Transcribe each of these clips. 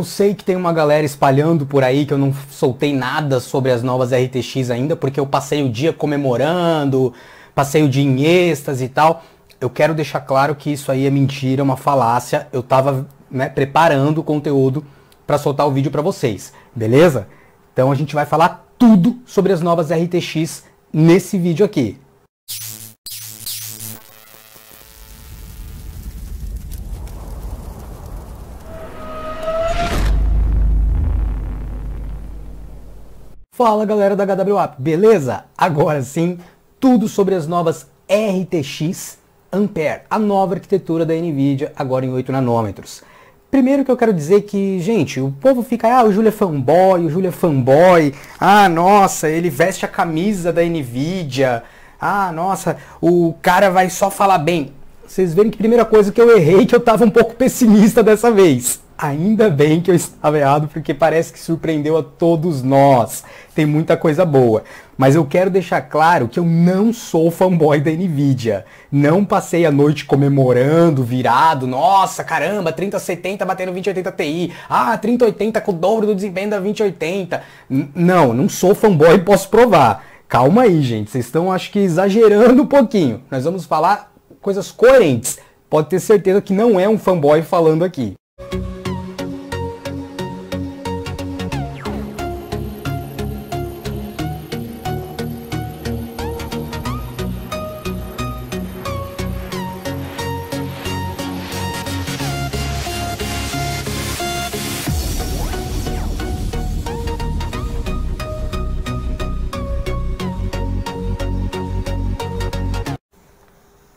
Eu sei que tem uma galera espalhando por aí que eu não soltei nada sobre as novas RTX ainda, porque eu passei o dia comemorando, passei o dia em êxtase e tal. Eu quero deixar claro que isso aí é mentira, é uma falácia. Eu tava né, preparando o conteúdo para soltar o vídeo para vocês, beleza? Então a gente vai falar tudo sobre as novas RTX nesse vídeo aqui. Fala galera da HWAP, beleza? Agora sim, tudo sobre as novas RTX Ampere, a nova arquitetura da NVIDIA, agora em 8 nanômetros. Primeiro que eu quero dizer que, gente, o povo fica, ah, o Júlio é fanboy, o Júlio é fanboy, ah, nossa, ele veste a camisa da NVIDIA, ah, nossa, o cara vai só falar bem vocês verem que primeira coisa que eu errei que eu estava um pouco pessimista dessa vez. Ainda bem que eu estava errado, porque parece que surpreendeu a todos nós. Tem muita coisa boa. Mas eu quero deixar claro que eu não sou fanboy da Nvidia. Não passei a noite comemorando, virado, nossa, caramba, 3070 batendo 2080 Ti. Ah, 3080 com o dobro do desempenho da 2080. N não, não sou fanboy, posso provar. Calma aí, gente. Vocês estão, acho que, exagerando um pouquinho. Nós vamos falar coisas coerentes. Pode ter certeza que não é um fanboy falando aqui.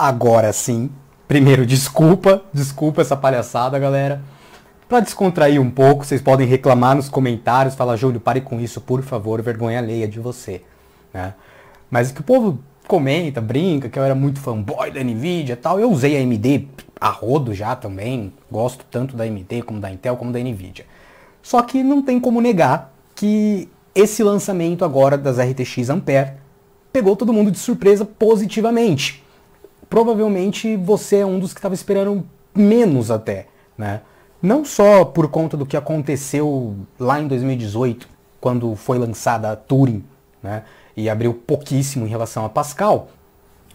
agora sim. Primeiro, desculpa, desculpa essa palhaçada, galera. Para descontrair um pouco, vocês podem reclamar nos comentários, falar, Júlio, pare com isso, por favor, vergonha alheia de você. Né? Mas que o povo comenta, brinca, que eu era muito fanboy da Nvidia tal. Eu usei a AMD a rodo já também, gosto tanto da AMD como da Intel como da Nvidia. Só que não tem como negar que esse lançamento agora das RTX Ampere pegou todo mundo de surpresa positivamente provavelmente você é um dos que estava esperando menos até, né? Não só por conta do que aconteceu lá em 2018, quando foi lançada a Turing, né? E abriu pouquíssimo em relação a Pascal,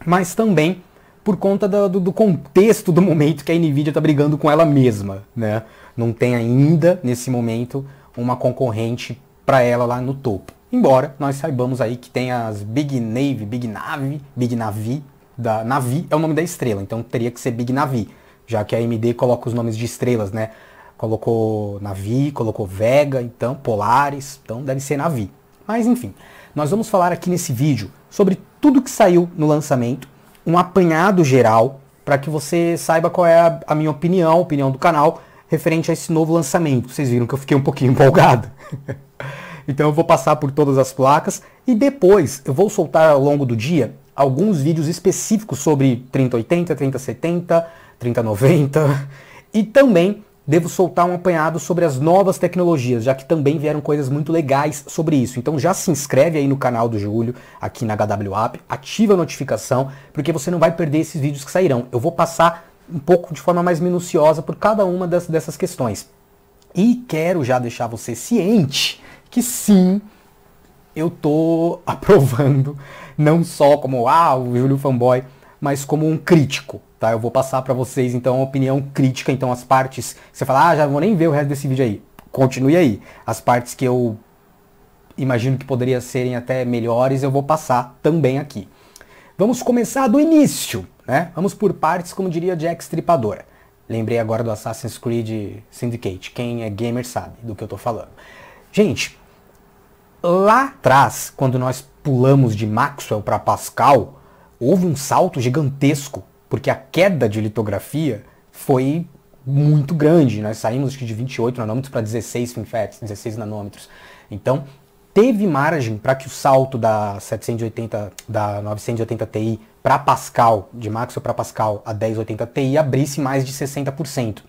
mas também por conta do, do, contexto do momento que a Nvidia está brigando com ela mesma, né? Não tem ainda nesse momento uma concorrente para ela lá no topo. Embora nós saibamos aí que tem as Big Navy, Big Navi, Big Navi, da Navi é o nome da estrela, então teria que ser Big Navi, já que a AMD coloca os nomes de estrelas, né? Colocou Navi, colocou Vega, então Polaris, então deve ser Navi. Mas enfim, nós vamos falar aqui nesse vídeo sobre tudo que saiu no lançamento, um apanhado geral para que você saiba qual é a, a minha opinião, a opinião do canal referente a esse novo lançamento. Vocês viram que eu fiquei um pouquinho empolgado. então eu vou passar por todas as placas e depois eu vou soltar ao longo do dia alguns vídeos específicos sobre 3080, 3070, 3090 e também devo soltar um apanhado sobre as novas tecnologias, já que também vieram coisas muito legais sobre isso. Então já se inscreve aí no canal do Júlio, aqui na HW App, ativa a notificação, porque você não vai perder esses vídeos que sairão. Eu vou passar um pouco de forma mais minuciosa por cada uma das, dessas questões. E quero já deixar você ciente que sim, eu tô aprovando não só como ah, o Júlio é fanboy, mas como um crítico, tá? Eu vou passar para vocês então a opinião crítica, então as partes você fala, ah, já vou nem ver o resto desse vídeo aí. Continue aí. As partes que eu imagino que poderiam serem até melhores, eu vou passar também aqui. Vamos começar do início, né? Vamos por partes, como diria Jack Stripador. Lembrei agora do Assassin's Creed Syndicate. Quem é gamer sabe do que eu tô falando. Gente, lá atrás, quando nós pulamos de Maxwell para Pascal, houve um salto gigantesco, porque a queda de litografia foi muito grande. Nós saímos de 28 nanômetros para 16 FinFETs, 16 nanômetros. Então, teve margem para que o salto da 780 da 980 Ti para Pascal, de Maxwell para Pascal, a 1080 Ti abrisse mais de 60%.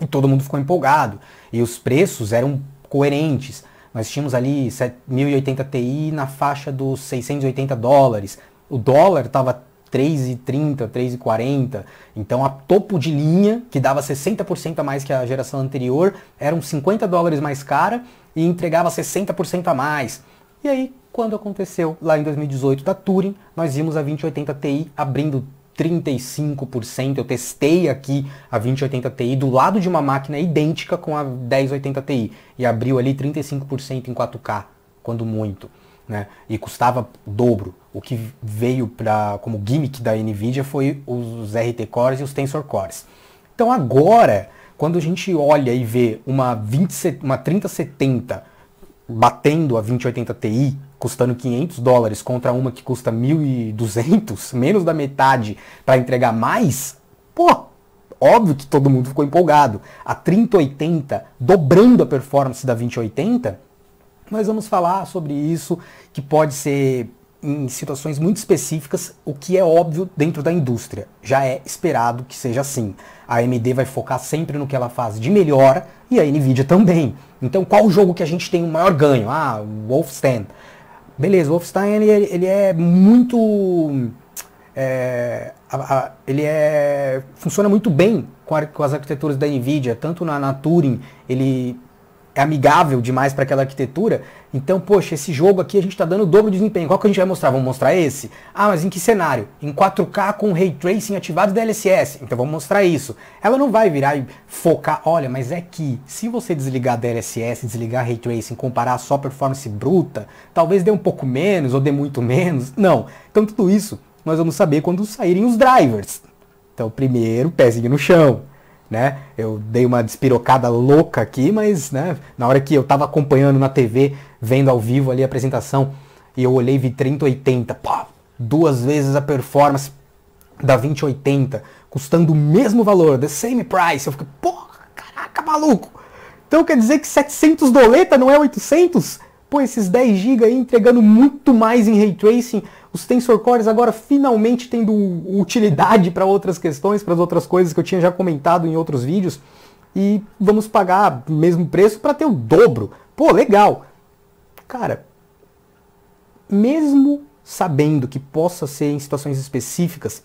E todo mundo ficou empolgado, e os preços eram coerentes. Nós tínhamos ali 1080 Ti na faixa dos 680 dólares. O dólar estava 3,30, 3,40. Então, a topo de linha, que dava 60% a mais que a geração anterior, eram 50 dólares mais cara e entregava 60% a mais. E aí, quando aconteceu lá em 2018 da Turing, nós vimos a 2080 Ti abrindo 35%. Eu testei aqui a 2080 Ti do lado de uma máquina idêntica com a 1080 Ti e abriu ali 35% em 4K, quando muito. Né? E custava dobro. O que veio para como gimmick da Nvidia foi os RT Cores e os Tensor Cores. Então agora, quando a gente olha e vê uma, 20, uma 3070 batendo a 2080 Ti custando 500 dólares contra uma que custa 1.200, menos da metade para entregar mais, pô, óbvio que todo mundo ficou empolgado. A 3080 dobrando a performance da 2080, nós vamos falar sobre isso, que pode ser em situações muito específicas, o que é óbvio dentro da indústria. Já é esperado que seja assim. A AMD vai focar sempre no que ela faz de melhor e a Nvidia também. Então, qual o jogo que a gente tem o maior ganho? Ah, Wolfenstein. Beleza, o Wolfenstein ele, é, ele é muito. É, a, a, ele é, funciona muito bem com, a, com, as arquiteturas da NVIDIA, tanto na, na Turing, ele é amigável demais para aquela arquitetura. Então, poxa, esse jogo aqui a gente está dando o dobro de desempenho. Qual que a gente vai mostrar? Vamos mostrar esse? Ah, mas em que cenário? Em 4K com Ray Tracing ativado da LSS. Então vamos mostrar isso. Ela não vai virar e focar, olha, mas é que se você desligar da LSS, desligar Ray Tracing, comparar só performance bruta, talvez dê um pouco menos ou dê muito menos. Não. Então tudo isso nós vamos saber quando saírem os drivers. Então primeiro, pezinho no chão né? Eu dei uma despirocada louca aqui, mas né, na hora que eu estava acompanhando na TV, vendo ao vivo ali a apresentação, e eu olhei e vi 3080, pá, duas vezes a performance da 2080, custando o mesmo valor, the same price. Eu fiquei, porra, caraca, maluco. Então quer dizer que 700 doleta não é 800? Pô, esses 10 GB entregando muito mais em ray tracing os tensor cores agora finalmente tendo utilidade para outras questões, para as outras coisas que eu tinha já comentado em outros vídeos. E vamos pagar o mesmo preço para ter o dobro. Pô, legal. Cara, mesmo sabendo que possa ser em situações específicas,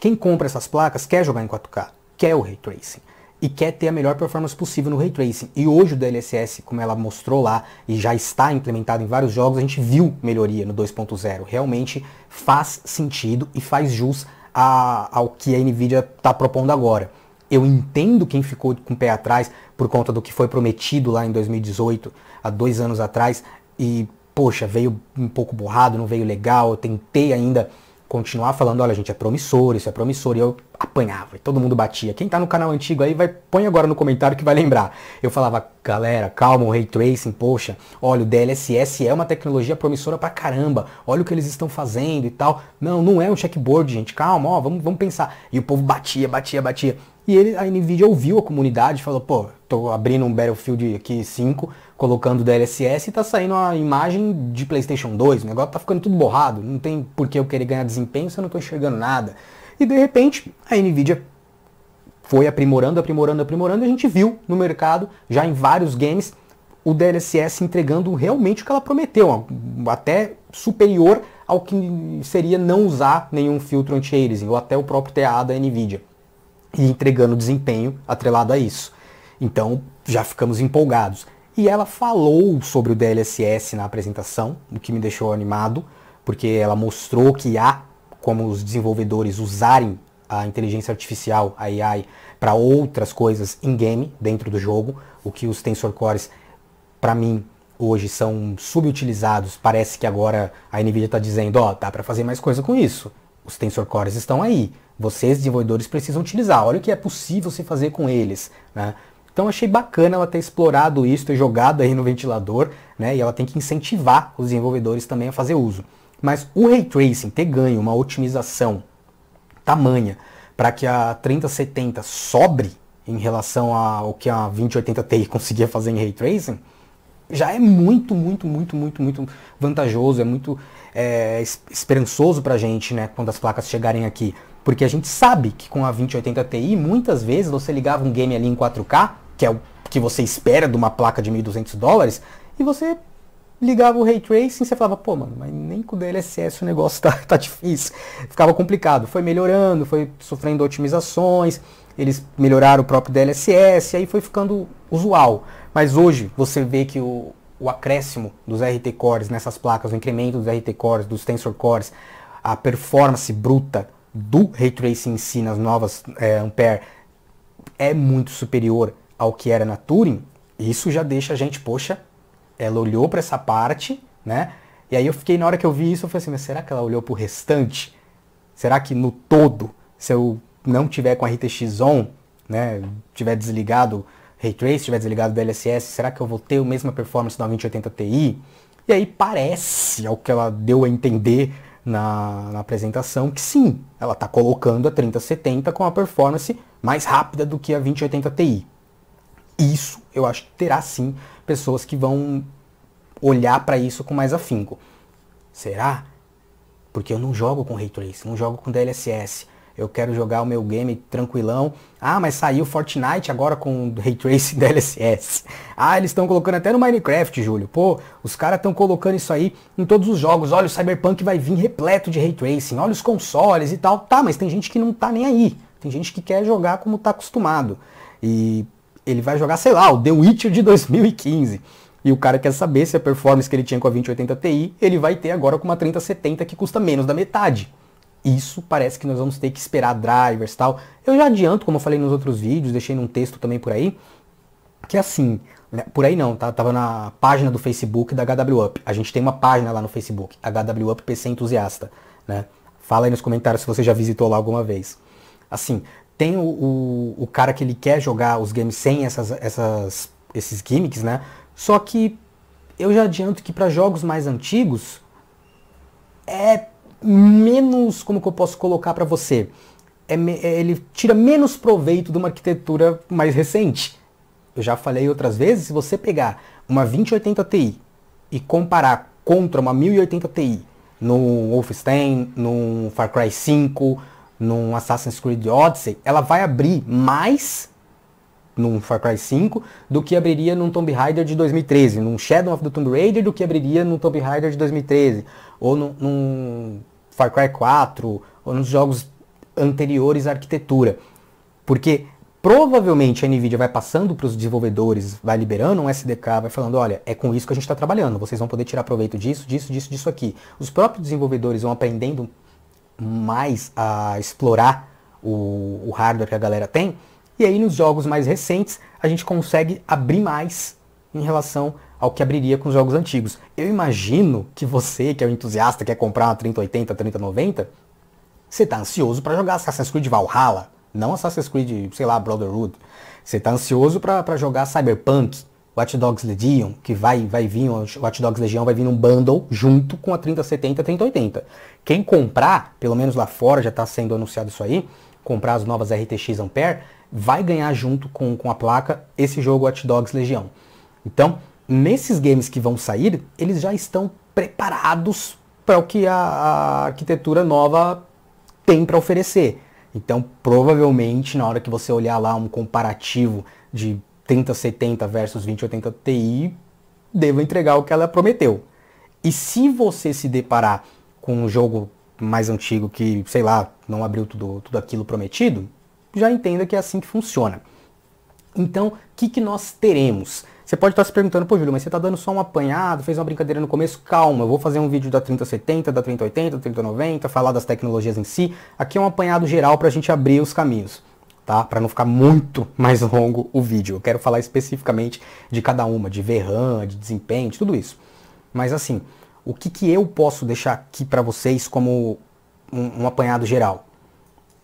quem compra essas placas quer jogar em 4K, quer o ray tracing e quer ter a melhor performance possível no ray tracing. E hoje o DLSS, como ela mostrou lá e já está implementado em vários jogos, a gente viu melhoria no 2.0. Realmente faz sentido e faz jus a, ao que a Nvidia está propondo agora. Eu entendo quem ficou com o pé atrás por conta do que foi prometido lá em 2018, há dois anos atrás, e poxa, veio um pouco borrado, não veio legal, eu tentei ainda continuar falando, olha, gente, é promissor, isso é promissor, e eu apanhava, e todo mundo batia. Quem tá no canal antigo aí, vai, põe agora no comentário que vai lembrar. Eu falava, galera, calma, o Ray Tracing, poxa, olha, o DLSS é uma tecnologia promissora pra caramba, olha o que eles estão fazendo e tal. Não, não é um checkboard, gente, calma, ó, vamos, vamos pensar. E o povo batia, batia, batia. E ele, a NVIDIA ouviu a comunidade, falou, pô, tô abrindo um Battlefield aqui 5, colocando DLSS e tá saindo a imagem de PlayStation 2. O negócio tá ficando tudo borrado, não tem por que eu querer ganhar desempenho se eu não tô enxergando nada. E de repente, a Nvidia foi aprimorando, aprimorando, aprimorando, e a gente viu no mercado, já em vários games, o DLSS entregando realmente o que ela prometeu, até superior ao que seria não usar nenhum filtro anti-aliasing, ou até o próprio TA da NVIDIA, e entregando desempenho atrelado a isso. Então, já ficamos empolgados e ela falou sobre o DLSS na apresentação, o que me deixou animado, porque ela mostrou que há como os desenvolvedores usarem a inteligência artificial, a AI, para outras coisas em game, dentro do jogo, o que os Tensor Cores, para mim, hoje são subutilizados. Parece que agora a NVIDIA está dizendo, ó, oh, dá para fazer mais coisa com isso. Os Tensor Cores estão aí. Vocês, desenvolvedores, precisam utilizar. Olha o que é possível se fazer com eles. Né? Então achei bacana ela ter explorado isso, ter jogado aí no ventilador, né? E ela tem que incentivar os desenvolvedores também a fazer uso. Mas o ray tracing ter ganho uma otimização tamanha para que a 3070 sobre em relação ao que a 2080 Ti conseguia fazer em ray tracing, já é muito, muito, muito, muito, muito vantajoso, é muito é, esperançoso para a gente, né, quando as placas chegarem aqui. Porque a gente sabe que com a 2080 Ti, muitas vezes você ligava um game ali em 4K, que é o que você espera de uma placa de 1.200 dólares, e você ligava o ray tracing e você falava, pô, mano, mas nem com o DLSS o negócio tá, tá difícil. Ficava complicado. Foi melhorando, foi sofrendo otimizações, eles melhoraram o próprio DLSS, aí foi ficando usual. Mas hoje você vê que o, o acréscimo dos RT cores nessas placas, o incremento dos RT cores, dos tensor cores, a performance bruta do ray tracing em si nas novas é, Ampere é muito superior ao que era na Turing, isso já deixa a gente, poxa, ela olhou para essa parte, né? E aí eu fiquei, na hora que eu vi isso, eu falei assim, mas será que ela olhou para o restante? Será que no todo, se eu não tiver com a RTX on, né, tiver desligado Ray Trace, tiver desligado DLSS, será que eu vou ter a mesma performance da 2080 Ti? E aí parece, ao que ela deu a entender na, na apresentação, que sim, ela está colocando a 3070 com a performance mais rápida do que a 2080 Ti isso eu acho que terá sim pessoas que vão olhar para isso com mais afinco. Será? Porque eu não jogo com Ray Tracing, não jogo com DLSS. Eu quero jogar o meu game tranquilão. Ah, mas saiu Fortnite agora com Ray Tracing DLSS. Ah, eles estão colocando até no Minecraft, Júlio. Pô, os caras estão colocando isso aí em todos os jogos. Olha, o Cyberpunk vai vir repleto de Ray Tracing. Olha os consoles e tal. Tá, mas tem gente que não tá nem aí. Tem gente que quer jogar como tá acostumado. E ele vai jogar, sei lá, o The Witcher de 2015. E o cara quer saber se a performance que ele tinha com a 2080 Ti, ele vai ter agora com uma 3070 que custa menos da metade. Isso parece que nós vamos ter que esperar drivers e tal. Eu já adianto, como eu falei nos outros vídeos, deixei num texto também por aí, que assim, né, por aí não, tá? Tava na página do Facebook da HW Up. A gente tem uma página lá no Facebook, HW Up PC Entusiasta, né? Fala aí nos comentários se você já visitou lá alguma vez. Assim, tem o, o, o, cara que ele quer jogar os games sem essas, essas, esses gimmicks, né? Só que eu já adianto que para jogos mais antigos é menos, como que eu posso colocar para você? É, é, ele tira menos proveito de uma arquitetura mais recente. Eu já falei outras vezes, se você pegar uma 2080 Ti e comparar contra uma 1080 Ti no Wolfenstein, no Far Cry 5, num Assassin's Creed Odyssey, ela vai abrir mais num Far Cry 5 do que abriria num Tomb Raider de 2013, num Shadow of the Tomb Raider do que abriria num Tomb Raider de 2013, ou num, num Far Cry 4, ou nos jogos anteriores à arquitetura. Porque provavelmente a NVIDIA vai passando para os desenvolvedores, vai liberando um SDK, vai falando, olha, é com isso que a gente está trabalhando, vocês vão poder tirar proveito disso, disso, disso, disso aqui. Os próprios desenvolvedores vão aprendendo mais a explorar o, o hardware que a galera tem. E aí nos jogos mais recentes a gente consegue abrir mais em relação ao que abriria com os jogos antigos. Eu imagino que você, que é um entusiasta, quer comprar uma 3080, 3090, você está ansioso para jogar Assassin's Creed Valhalla, não Assassin's Creed, sei lá, Brotherhood. Você está ansioso para jogar Cyberpunk. Watch Dogs Legion, que vai, vai vir, o Watch Dogs Legion vai vir num bundle junto com a 3070 e 3080. Quem comprar, pelo menos lá fora já está sendo anunciado isso aí, comprar as novas RTX Ampere, vai ganhar junto com, com a placa esse jogo Watch Dogs Legion. Então, nesses games que vão sair, eles já estão preparados para o que a, a arquitetura nova tem para oferecer. Então, provavelmente, na hora que você olhar lá um comparativo de 3070 versus 2080 Ti devo entregar o que ela prometeu. E se você se deparar com um jogo mais antigo que, sei lá, não abriu tudo, tudo aquilo prometido, já entenda que é assim que funciona. Então, o que, que nós teremos? Você pode estar se perguntando, pô, Júlio, mas você está dando só um apanhado, fez uma brincadeira no começo, calma, eu vou fazer um vídeo da 3070, da 3080, da 3090, falar das tecnologias em si. Aqui é um apanhado geral para a gente abrir os caminhos tá? Para não ficar muito mais longo o vídeo. Eu quero falar especificamente de cada uma, de VRAM, de desempenho, de tudo isso. Mas assim, o que, que eu posso deixar aqui para vocês como um, um apanhado geral?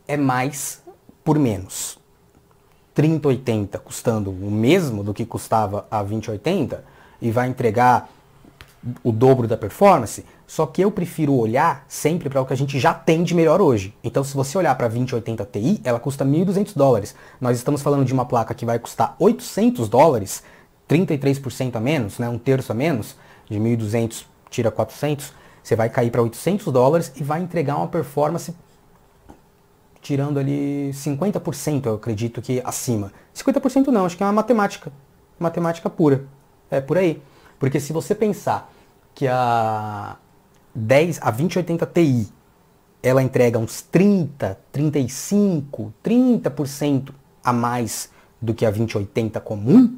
É mais por menos. 3080 custando o mesmo do que custava a 2080 e vai entregar o dobro da performance, só que eu prefiro olhar sempre para o que a gente já tem de melhor hoje. Então, se você olhar para a 2080 Ti, ela custa 1.200 dólares. Nós estamos falando de uma placa que vai custar 800 dólares, 33% a menos, né, um terço a menos, de 1.200 tira 400, você vai cair para 800 dólares e vai entregar uma performance tirando ali 50%, eu acredito que acima. 50% não, acho que é uma matemática, matemática pura. É por aí. Porque se você pensar que a 10, a 2080 Ti, ela entrega uns 30, 35, 30% a mais do que a 2080 comum,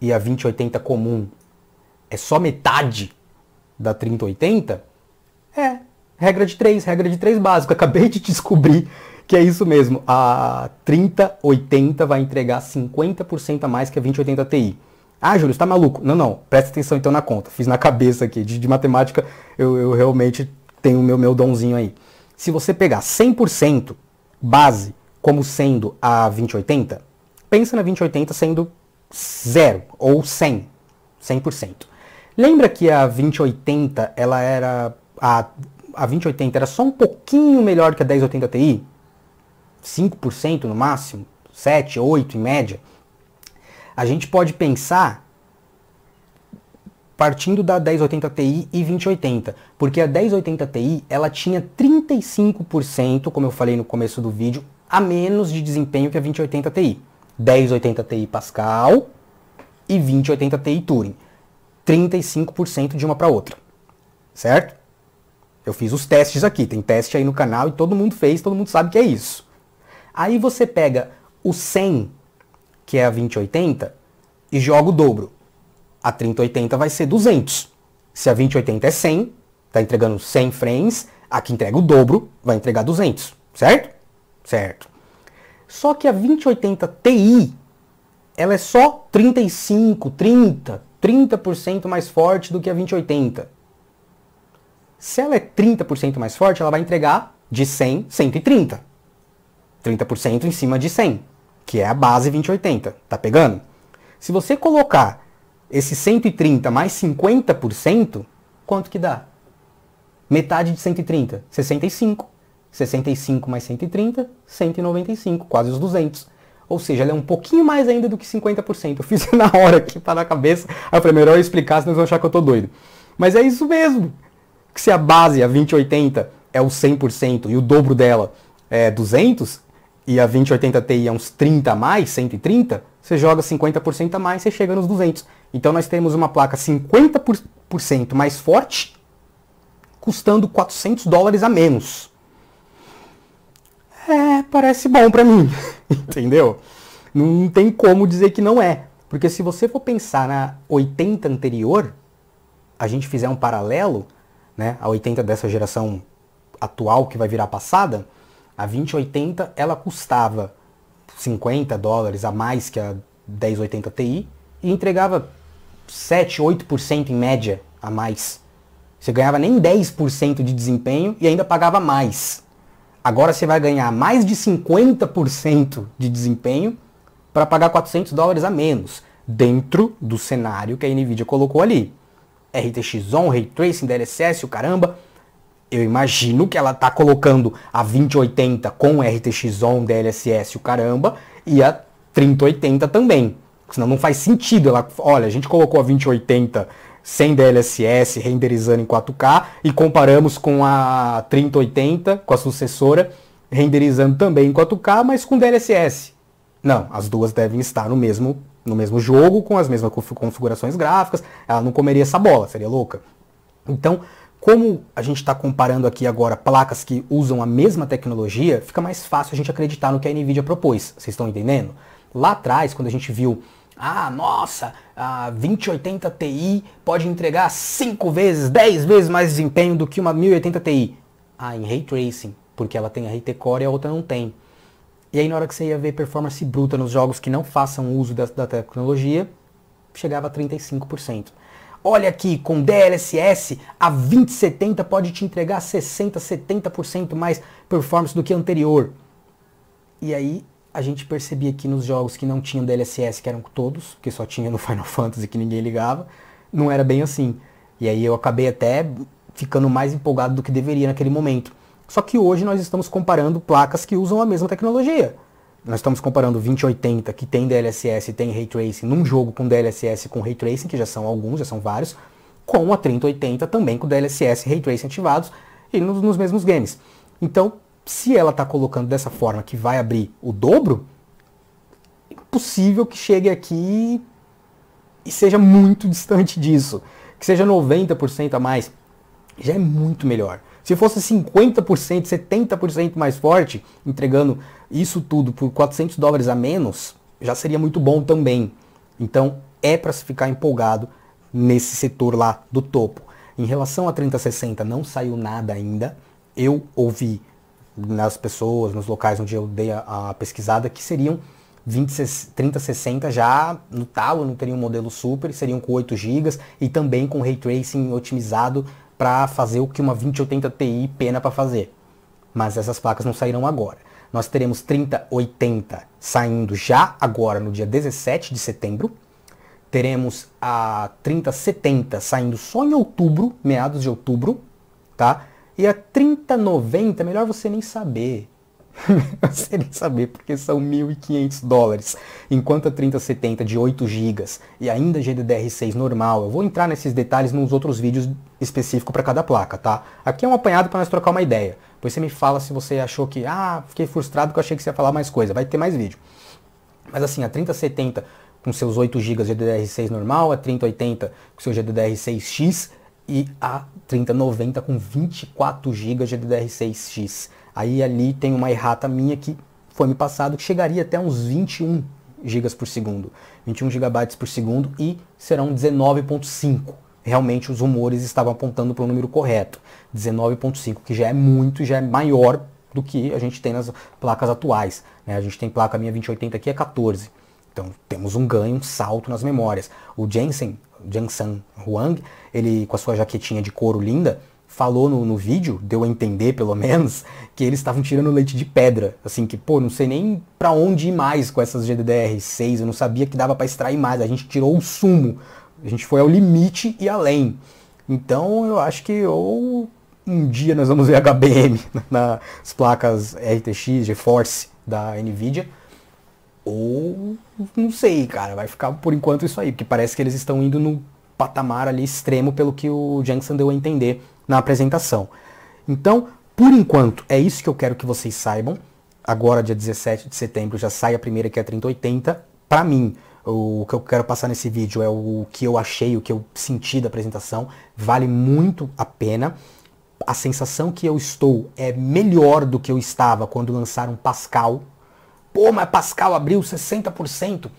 e a 2080 comum é só metade da 3080, é regra de 3, regra de 3 básica. Acabei de descobrir que é isso mesmo. A 3080 vai entregar 50% a mais que a 2080 Ti. Ah, Júlio, está maluco? Não, não. Presta atenção então na conta. Fiz na cabeça aqui. De, de matemática, eu, eu, realmente tenho o meu, meu donzinho aí. Se você pegar 100% base como sendo a 2080, pensa na 2080 sendo zero ou 100. 100%. Lembra que a 2080 ela era a, a 2080 era só um pouquinho melhor que a 1080 Ti? 5% no máximo, 7, 8 em média. A gente pode pensar partindo da 1080 Ti e 2080, porque a 1080 Ti ela tinha 35%, como eu falei no começo do vídeo, a menos de desempenho que a 2080 Ti. 1080 Ti Pascal e 2080 Ti Turing. 35% de uma para outra. Certo? Eu fiz os testes aqui, tem teste aí no canal e todo mundo fez, todo mundo sabe que é isso. Aí você pega o 100 que é a 2080, e joga o dobro. A 3080 vai ser 200. Se a 2080 é 100, está entregando 100 frames, a que entrega o dobro vai entregar 200, certo? Certo. Só que a 2080 Ti, ela é só 35, 30, 30% mais forte do que a 2080. Se ela é 30% mais forte, ela vai entregar de 100, 130. 30% em cima de 100 que é a base 2080. Tá pegando? Se você colocar esse 130 mais 50%, quanto que dá? Metade de 130, 65. 65 mais 130, 195, quase os 200. Ou seja, ela é um pouquinho mais ainda do que 50%. Eu fiz na hora aqui, para tá na cabeça. Aí eu falei, melhor eu explicar, senão vocês vão achar que eu tô doido. Mas é isso mesmo. Que se a base, a 2080, é o 100% e o dobro dela é 200, e a 2080 Ti é uns 30 a mais, 130, você joga 50% a mais, você chega nos 200. Então nós temos uma placa 50% mais forte, custando 400 dólares a menos. É, parece bom para mim, entendeu? Não tem como dizer que não é. Porque se você for pensar na 80 anterior, a gente fizer um paralelo, né, a 80 dessa geração atual que vai virar passada, a 2080 ela custava 50 dólares a mais que a 1080 Ti e entregava 7, 8% em média a mais. Você ganhava nem 10% de desempenho e ainda pagava mais. Agora você vai ganhar mais de 50% de desempenho para pagar 400 dólares a menos, dentro do cenário que a Nvidia colocou ali. RTX on, Ray Tracing, DLSS, o caramba, eu imagino que ela tá colocando a 2080 com RTX On, DLSS, o caramba, e a 3080 também. Senão não faz sentido. Ela, olha, a gente colocou a 2080 sem DLSS, renderizando em 4K, e comparamos com a 3080, com a sucessora, renderizando também em 4K, mas com DLSS. Não, as duas devem estar no mesmo, no mesmo jogo, com as mesmas configurações gráficas. Ela não comeria essa bola, seria louca. Então, como a gente está comparando aqui agora placas que usam a mesma tecnologia, fica mais fácil a gente acreditar no que a NVIDIA propôs. Vocês estão entendendo? Lá atrás, quando a gente viu, ah, nossa, a 2080 Ti pode entregar 5 vezes, 10 vezes mais desempenho do que uma 1080 Ti. Ah, em Ray Tracing, porque ela tem a RT Core e a outra não tem. E aí na hora que você ia ver performance bruta nos jogos que não façam uso da, da tecnologia, chegava a 35%. Olha aqui, com DLSS a 2070 pode te entregar 60, 70% mais performance do que anterior. E aí a gente percebia que nos jogos que não tinham DLSS, que eram todos, que só tinha no Final Fantasy que ninguém ligava, não era bem assim. E aí eu acabei até ficando mais empolgado do que deveria naquele momento. Só que hoje nós estamos comparando placas que usam a mesma tecnologia nós estamos comparando 2080, que tem DLSS, tem Ray Tracing, num jogo com DLSS com Ray Tracing, que já são alguns, já são vários, com a 3080 também com DLSS Ray Tracing ativados e nos, nos mesmos games. Então, se ela está colocando dessa forma que vai abrir o dobro, é possível que chegue aqui e seja muito distante disso. Que seja 90% a mais, já é muito melhor. Se fosse 50%, 70% mais forte, entregando isso tudo por 400 dólares a menos, já seria muito bom também. Então é para se ficar empolgado nesse setor lá do topo. Em relação a 3060, não saiu nada ainda. Eu ouvi nas pessoas, nos locais onde eu dei a, a pesquisada, que seriam 3060 já no talo, não teriam um modelo super, seriam com 8 GB e também com ray tracing otimizado para fazer o que uma 2080 Ti pena para fazer. Mas essas placas não sairão agora. Nós teremos 3080 saindo já agora no dia 17 de setembro. Teremos a 3070 saindo só em outubro, meados de outubro, tá? E a 3090, melhor você nem saber. eu nem saber, porque são 1.500 dólares. Enquanto a 3070 de 8 GB e ainda GDDR6 normal, eu vou entrar nesses detalhes nos outros vídeos específicos para cada placa, tá? Aqui é um apanhado para nós trocar uma ideia. Depois você me fala se você achou que, ah, fiquei frustrado que eu achei que você ia falar mais coisa. Vai ter mais vídeo. Mas assim, a 3070 com seus 8 GB GDDR6 normal, a 3080 com seu GDDR6X e a 3090 com 24 GB GDDR6X. Aí ali tem uma errata minha que foi me passado que chegaria até uns 21 GB por segundo, 21 GB por segundo e serão 19.5. Realmente os rumores estavam apontando para o número correto, 19.5, que já é muito, já é maior do que a gente tem nas placas atuais. Né? A gente tem placa minha 2080 aqui é 14. Então temos um ganho, um salto nas memórias. O Jensen, Jensen Huang, ele com a sua jaquetinha de couro linda, falou no, no vídeo, deu a entender pelo menos, que eles estavam tirando leite de pedra. Assim, que, pô, não sei nem para onde ir mais com essas GDDR6, eu não sabia que dava para extrair mais, a gente tirou o sumo, a gente foi ao limite e além. Então eu acho que ou um dia nós vamos ver HBM nas placas RTX, GeForce da Nvidia, ou não sei, cara, vai ficar por enquanto isso aí, porque parece que eles estão indo no patamar ali extremo pelo que o Jensen deu a entender na apresentação. Então, por enquanto, é isso que eu quero que vocês saibam. Agora, dia 17 de setembro, já sai a primeira que é a 3080. Para mim, o que eu quero passar nesse vídeo é o que eu achei, o que eu senti da apresentação. Vale muito a pena. A sensação que eu estou é melhor do que eu estava quando lançaram Pascal. Pô, mas Pascal abriu 60%.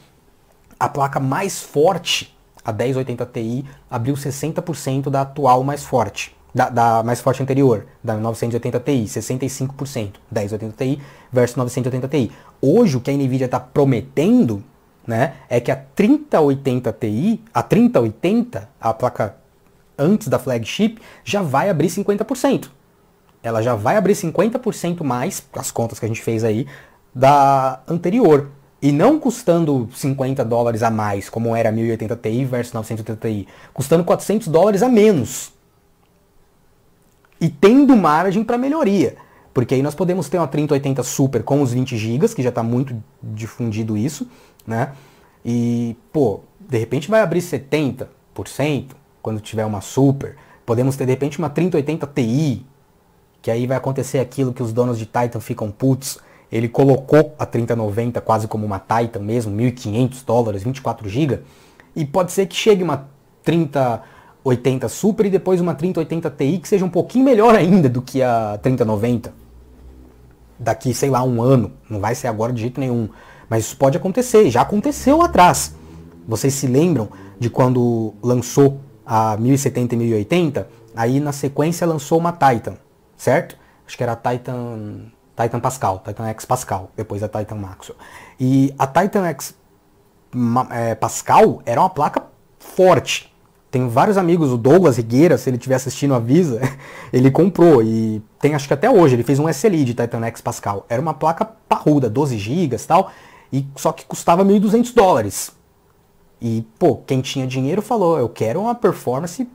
A placa mais forte, a 1080 Ti, abriu 60% da atual mais forte da, da, mais forte anterior, da 980 Ti, 65%, 1080 Ti versus 980 Ti. Hoje o que a Nvidia está prometendo, né, é que a 3080 Ti, a 3080, a placa antes da flagship, já vai abrir 50%. Ela já vai abrir 50% mais, as contas que a gente fez aí, da anterior. E não custando 50 dólares a mais, como era 1080 Ti versus 980 Ti, custando 400 dólares a menos e tendo margem para melhoria. Porque aí nós podemos ter uma 3080 Super com os 20 GB, que já está muito difundido isso, né? E, pô, de repente vai abrir 70% quando tiver uma Super. Podemos ter, de repente, uma 3080 Ti, que aí vai acontecer aquilo que os donos de Titan ficam putos. Ele colocou a 3090 quase como uma Titan mesmo, 1.500 dólares, 24 GB. E pode ser que chegue uma 30 80 Super e depois uma 3080 Ti que seja um pouquinho melhor ainda do que a 3090. Daqui, sei lá, um ano. Não vai ser agora de jeito nenhum. Mas isso pode acontecer, já aconteceu lá atrás. Vocês se lembram de quando lançou a 1070 e 1080? Aí na sequência lançou uma Titan, certo? Acho que era a Titan, Titan Pascal, Titan X Pascal, depois a Titan Maxwell. E a Titan X é, Pascal era uma placa forte, tenho vários amigos, o Douglas Rigueira, se ele estiver assistindo, avisa. Ele comprou e tem, acho que até hoje, ele fez um SLI de Titan X Pascal. Era uma placa parruda, 12 GB e tal, e só que custava 1.200 dólares. E, pô, quem tinha dinheiro falou, eu quero uma performance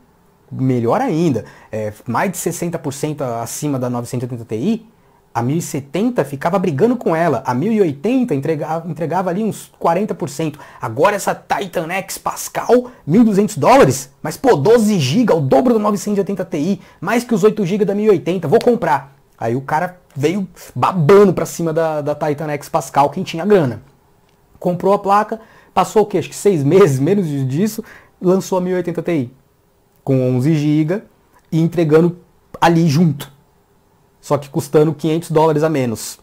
melhor ainda, é, mais de 60% acima da 980 Ti, a 1070 ficava brigando com ela. A 1080 entregava, entregava ali uns 40%. Agora essa Titan X Pascal, 1.200 dólares? Mas pô, 12 GB, o dobro do 980 Ti, mais que os 8 GB da 1080, vou comprar. Aí o cara veio babando pra cima da, da Titan X Pascal, quem tinha grana. Comprou a placa, passou o quê? Acho que seis meses, menos disso, lançou a 1080 Ti. Com 11 GB e entregando ali junto só que custando 500 dólares a menos.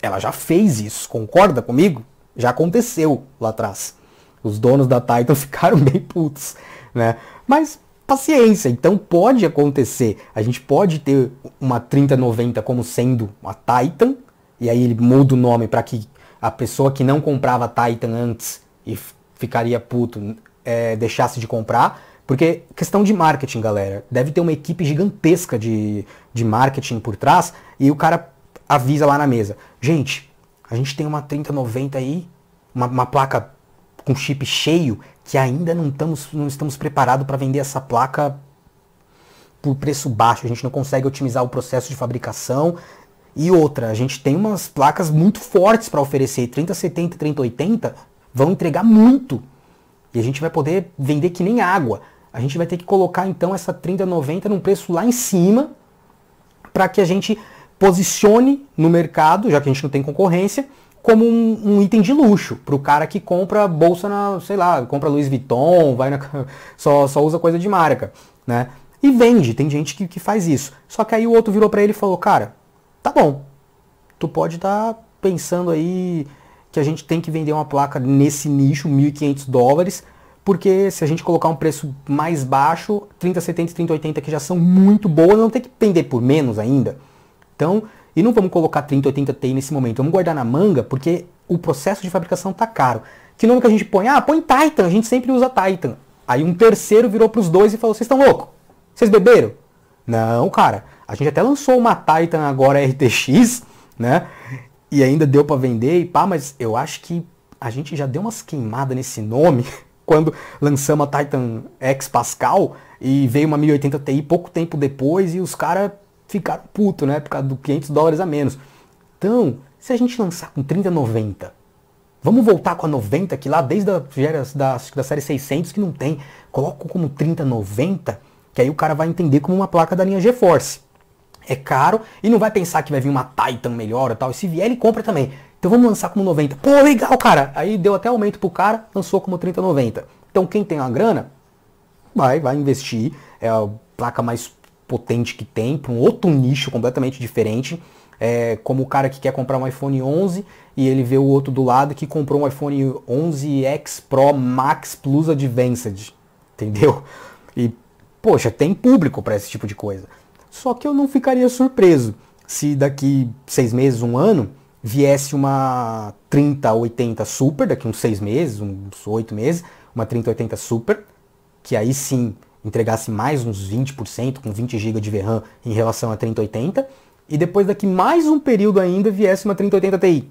Ela já fez isso, concorda comigo? Já aconteceu lá atrás. Os donos da Titan ficaram bem putos, né? Mas paciência, então pode acontecer. A gente pode ter uma 3090 como sendo a Titan, e aí ele muda o nome para que a pessoa que não comprava Titan antes e ficaria puto é, deixasse de comprar. Porque questão de marketing, galera. Deve ter uma equipe gigantesca de, de marketing por trás, e o cara avisa lá na mesa: gente, a gente tem uma 3090 aí, uma, uma placa com chip cheio, que ainda não, tamos, não estamos preparados para vender essa placa por preço baixo, a gente não consegue otimizar o processo de fabricação. E outra, a gente tem umas placas muito fortes para oferecer, 3070, 3080, vão entregar muito. E a gente vai poder vender que nem água. A gente vai ter que colocar então essa 3090 num preço lá em cima para que a gente posicione no mercado, já que a gente não tem concorrência, como um, um item de luxo para o cara que compra bolsa na, sei lá, compra Louis Vuitton, vai na, só, só usa coisa de marca, né? E vende, tem gente que, que faz isso. Só que aí o outro virou para ele e falou, cara, tá bom, tu pode estar tá pensando aí que a gente tem que vender uma placa nesse nicho, 1.500 dólares, porque se a gente colocar um preço mais baixo, 3070 e 3080 que já são muito boas, vão ter que vender por menos ainda. Então, e não vamos colocar 3080 Ti nesse momento, vamos guardar na manga, porque o processo de fabricação está caro. Que nome que a gente põe? Ah, põe Titan, a gente sempre usa Titan. Aí um terceiro virou para os dois e falou: "Vocês estão louco? Vocês beberam?" Não, cara. A gente até lançou uma Titan agora RTX, né? E ainda deu para vender e pá, mas eu acho que a gente já deu umas queimadas nesse nome quando lançamos a Titan X Pascal e veio uma 1080 Ti pouco tempo depois e os caras ficaram putos né? Por causa do 500 dólares a menos. Então, se a gente lançar com 3090, vamos voltar com a 90, que lá desde a da, da série 600 que não tem, coloco como 3090, que aí o cara vai entender como uma placa da linha GeForce. É caro e não vai pensar que vai vir uma Titan melhor e tal. E se vier, ele compra também. Então vamos lançar como 90. Pô, legal, cara. Aí deu até aumento pro cara, lançou como 30,90. Então quem tem uma grana, vai, vai investir. É a placa mais potente que tem, para um outro nicho completamente diferente. É, como o cara que quer comprar um iPhone 11 e ele vê o outro do lado que comprou um iPhone 11X Pro Max Plus Advanced, entendeu? E, poxa, tem público para esse tipo de coisa. Só que eu não ficaria surpreso se daqui seis meses, um ano, viesse uma 3080 Super daqui uns seis meses, uns oito meses, uma 3080 Super, que aí sim entregasse mais uns 20%, com 20 GB de VRAM em relação à 3080, e depois daqui mais um período ainda viesse uma 3080 Ti.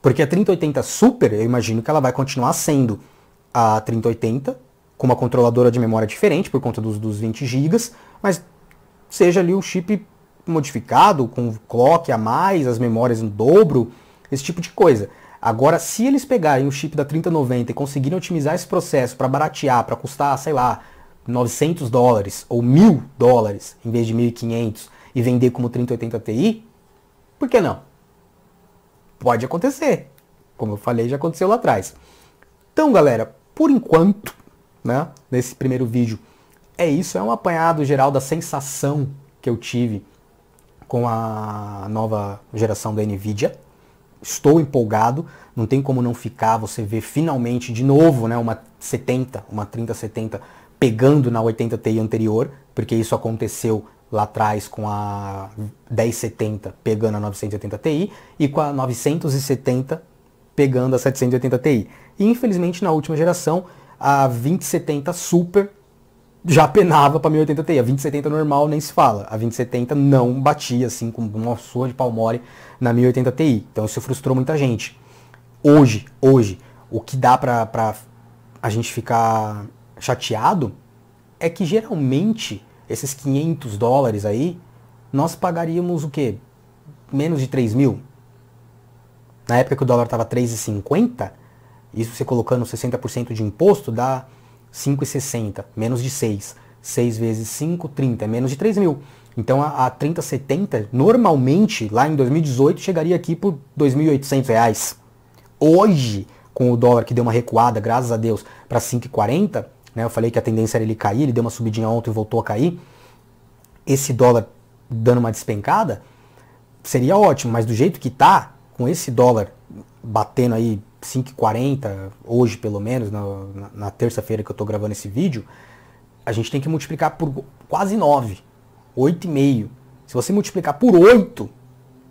Porque a 3080 Super, eu imagino que ela vai continuar sendo a 3080, com uma controladora de memória diferente por conta dos, dos 20 GB, mas seja ali o chip modificado, com clock a mais, as memórias no dobro, esse tipo de coisa. Agora, se eles pegarem o chip da 3090 e conseguirem otimizar esse processo para baratear, para custar, sei lá, 900 dólares ou 1000 dólares em vez de 1500 e vender como 3080 Ti, por que não? Pode acontecer. Como eu falei, já aconteceu lá atrás. Então, galera, por enquanto, né, nesse primeiro vídeo, é isso, é um apanhado geral da sensação que eu tive com a nova geração da Nvidia. Estou empolgado, não tem como não ficar. Você vê finalmente de novo né, uma 70, uma 3070 pegando na 80 Ti anterior, porque isso aconteceu lá atrás com a 1070 pegando a 980 Ti e com a 970 pegando a 780 Ti. E infelizmente na última geração, a 2070 Super já penava para 1080 Ti. A 2070 normal nem se fala. A 2070 não batia assim com uma surra de palmore na 1080 Ti. Então isso frustrou muita gente. Hoje, hoje, o que dá pra, pra a gente ficar chateado é que geralmente esses 500 dólares aí, nós pagaríamos o quê? Menos de 3 mil. Na época que o dólar estava 3,50, isso você colocando 60% de imposto dá 5,60, menos de 6. 6 vezes 5, 30, é menos de 3 mil. Então a, a 3070, normalmente, lá em 2018, chegaria aqui por 2.800 reais. Hoje, com o dólar que deu uma recuada, graças a Deus, para 5,40, né, eu falei que a tendência era ele cair, ele deu uma subidinha ontem e voltou a cair. Esse dólar dando uma despencada, seria ótimo, mas do jeito que tá, com esse dólar batendo aí 5h40, hoje pelo menos, na, na terça-feira que eu estou gravando esse vídeo, a gente tem que multiplicar por quase 9, 8,5. Se você multiplicar por 8,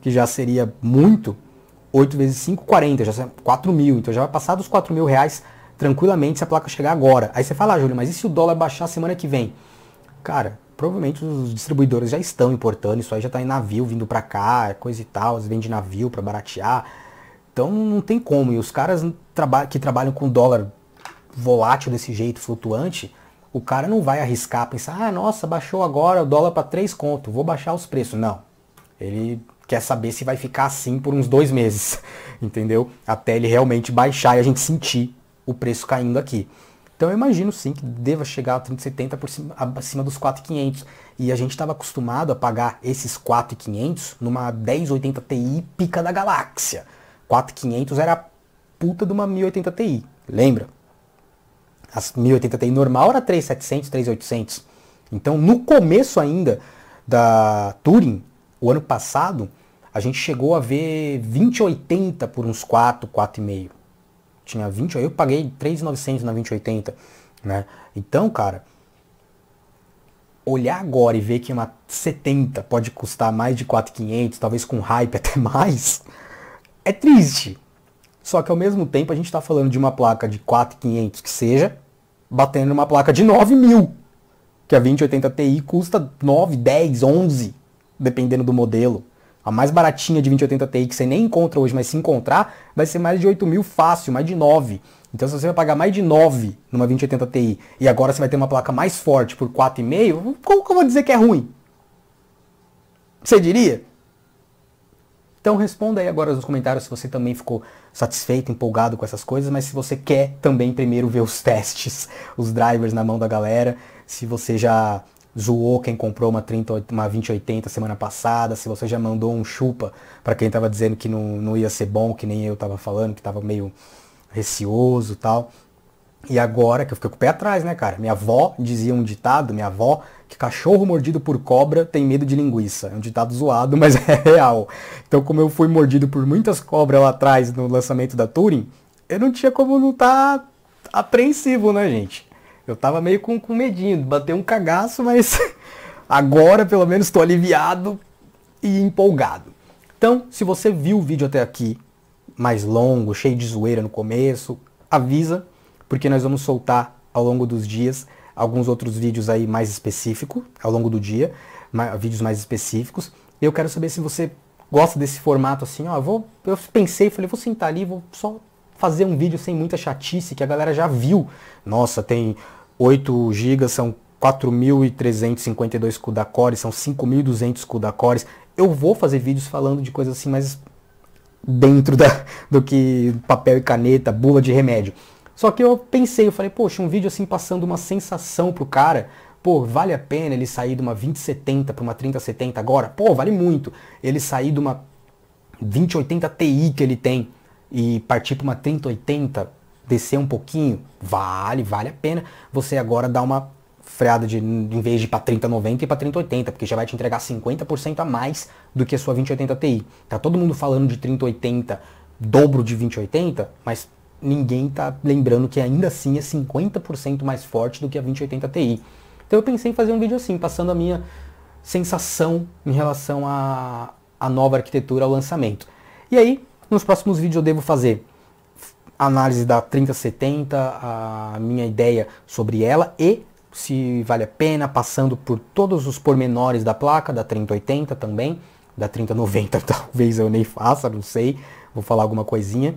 que já seria muito, 8 vezes 5, 40, já são 4 mil. Então já vai passar dos 4 mil reais tranquilamente se a placa chegar agora. Aí você fala, ah, Júlio, mas e se o dólar baixar semana que vem? Cara, provavelmente os distribuidores já estão importando, isso aí já está em navio vindo para cá, coisa e tal, vende navio para baratear então não tem como. E os caras que trabalham com dólar volátil desse jeito, flutuante, o cara não vai arriscar, pensar, ah, nossa, baixou agora o dólar para 3 conto, vou baixar os preços. Não. Ele quer saber se vai ficar assim por uns dois meses, entendeu? Até ele realmente baixar e a gente sentir o preço caindo aqui. Então eu imagino sim que deva chegar a 30,70 por cima, acima dos 4,500. E a gente estava acostumado a pagar esses 4,500 numa 1080 Ti pica da galáxia. 4500 era a puta de uma 1080 Ti, lembra? As 1080 Ti normal era 3700, 3800. Então, no começo ainda da Turing, o ano passado, a gente chegou a ver 2080 por uns 4, 4,5. Tinha 20, eu paguei 3,900 na 2080, né? Então, cara, olhar agora e ver que uma 70 pode custar mais de 4,500, talvez com hype até mais, é triste. Só que ao mesmo tempo a gente está falando de uma placa de 4,500 que seja, batendo uma placa de 9 mil. Que a 2080 Ti custa 9, 10, 11, dependendo do modelo. A mais baratinha de 2080 Ti que você nem encontra hoje, mas se encontrar, vai ser mais de 8 mil fácil, mais de 9. Então se você vai pagar mais de 9 numa 2080 Ti e agora você vai ter uma placa mais forte por 4,5, como que eu vou dizer que é ruim? Você diria? Então responda aí agora nos comentários se você também ficou satisfeito, empolgado com essas coisas, mas se você quer também primeiro ver os testes, os drivers na mão da galera, se você já zoou quem comprou uma, 30, uma 2080 semana passada, se você já mandou um chupa para quem estava dizendo que não, não ia ser bom, que nem eu estava falando, que estava meio receoso tal. E agora, que eu fiquei com o pé atrás, né, cara? Minha avó dizia um ditado, minha avó que cachorro mordido por cobra tem medo de linguiça. É um ditado zoado, mas é real. Então, como eu fui mordido por muitas cobras lá atrás no lançamento da Turing, eu não tinha como não estar tá apreensivo, né, gente? Eu tava meio com, com medinho, bateu um cagaço, mas agora pelo menos estou aliviado e empolgado. Então, se você viu o vídeo até aqui, mais longo, cheio de zoeira no começo, avisa, porque nós vamos soltar ao longo dos dias alguns outros vídeos aí mais específicos ao longo do dia, mais, vídeos mais específicos. E eu quero saber se você gosta desse formato assim, ó, eu, vou, eu pensei, falei, vou sentar ali, vou só fazer um vídeo sem muita chatice, que a galera já viu. Nossa, tem 8 GB, são 4.352 CUDA cores, são 5.200 CUDA cores. Eu vou fazer vídeos falando de coisas assim mais dentro da, do que papel e caneta, bula de remédio. Só que eu pensei, eu falei, poxa, um vídeo assim passando uma sensação pro cara, pô, vale a pena ele sair de uma 2070 para uma 3070 agora? Pô, vale muito. Ele sair de uma 2080 Ti que ele tem e partir para uma 3080, descer um pouquinho, vale, vale a pena. Você agora dá uma freada de em vez de ir para 3090 e para 3080, porque já vai te entregar 50% a mais do que a sua 2080 Ti. Tá todo mundo falando de 3080, dobro de 2080, mas ninguém está lembrando que ainda assim é 50% mais forte do que a 2080 Ti. Então eu pensei em fazer um vídeo assim, passando a minha sensação em relação à, à nova arquitetura, ao lançamento. E aí, nos próximos vídeos eu devo fazer análise da 3070, a minha ideia sobre ela e se vale a pena, passando por todos os pormenores da placa, da 3080 também, da 3090 talvez eu nem faça, não sei, vou falar alguma coisinha.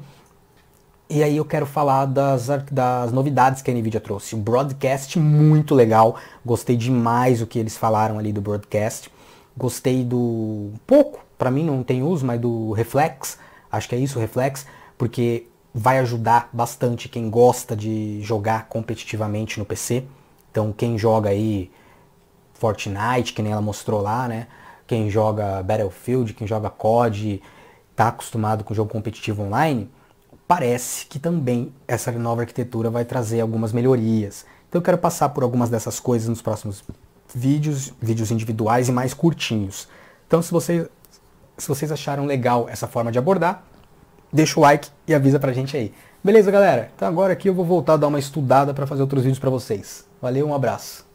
E aí eu quero falar das, das novidades que a NVIDIA trouxe. O broadcast muito legal, gostei demais o que eles falaram ali do broadcast. Gostei do pouco, para mim não tem uso, mas do reflex, acho que é isso, reflex, porque vai ajudar bastante quem gosta de jogar competitivamente no PC. Então quem joga aí Fortnite, que nem ela mostrou lá, né? Quem joga Battlefield, quem joga COD, tá acostumado com jogo competitivo online, Parece que também essa nova arquitetura vai trazer algumas melhorias. Então eu quero passar por algumas dessas coisas nos próximos vídeos, vídeos individuais e mais curtinhos. Então se, se vocês acharam legal essa forma de abordar, deixa o like e avisa pra gente aí. Beleza, galera? Então agora aqui eu vou voltar a dar uma estudada para fazer outros vídeos para vocês. Valeu, um abraço.